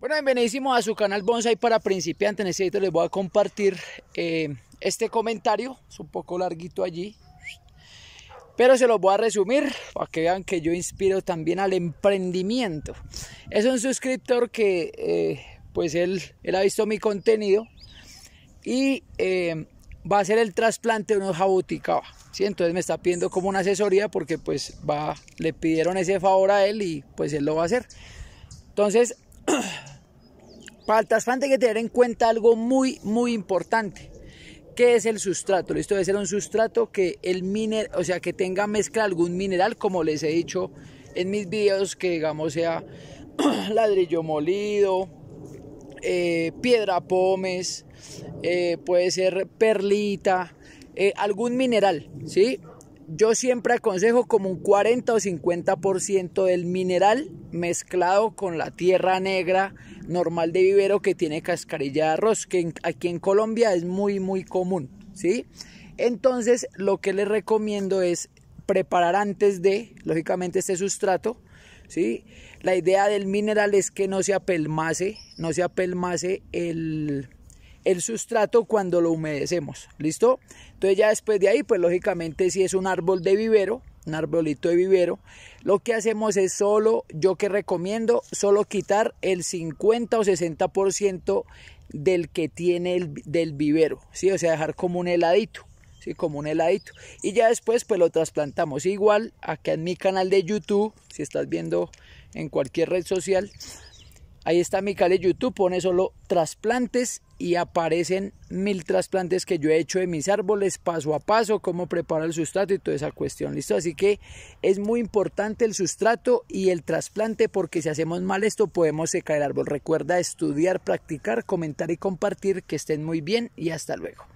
Bueno, bienvenidos a su canal Bonsai para principiantes. En este video les voy a compartir eh, este comentario. Es un poco larguito allí. Pero se los voy a resumir para que vean que yo inspiro también al emprendimiento. Es un suscriptor que eh, pues él, él, ha visto mi contenido y eh, va a hacer el trasplante de unos jabuticaba. ¿sí? Entonces me está pidiendo como una asesoría porque pues va, le pidieron ese favor a él y pues él lo va a hacer. Entonces Para el hay que tener en cuenta algo muy, muy importante. que es el sustrato? Esto debe ser un sustrato que el miner, o sea, que tenga mezcla algún mineral, como les he dicho en mis videos, que digamos sea ladrillo molido, eh, piedra pómez, eh, puede ser perlita, eh, algún mineral, ¿sí? Yo siempre aconsejo como un 40 o 50% del mineral mezclado con la tierra negra normal de vivero que tiene cascarilla de arroz, que aquí en Colombia es muy muy común, ¿sí? Entonces, lo que les recomiendo es preparar antes de, lógicamente, este sustrato, ¿sí? La idea del mineral es que no se apelmase, no se apelmase el el sustrato cuando lo humedecemos. ¿Listo? Entonces ya después de ahí, pues lógicamente si es un árbol de vivero, un arbolito de vivero, lo que hacemos es solo, yo que recomiendo, solo quitar el 50 o 60% del que tiene el, del vivero, ¿sí? O sea, dejar como un heladito. Sí, como un heladito. Y ya después pues lo trasplantamos. Igual acá en mi canal de YouTube, si estás viendo en cualquier red social, Ahí está mi canal de YouTube, pone solo trasplantes y aparecen mil trasplantes que yo he hecho de mis árboles paso a paso, cómo preparar el sustrato y toda esa cuestión, ¿listo? Así que es muy importante el sustrato y el trasplante porque si hacemos mal esto podemos secar el árbol. Recuerda estudiar, practicar, comentar y compartir, que estén muy bien y hasta luego.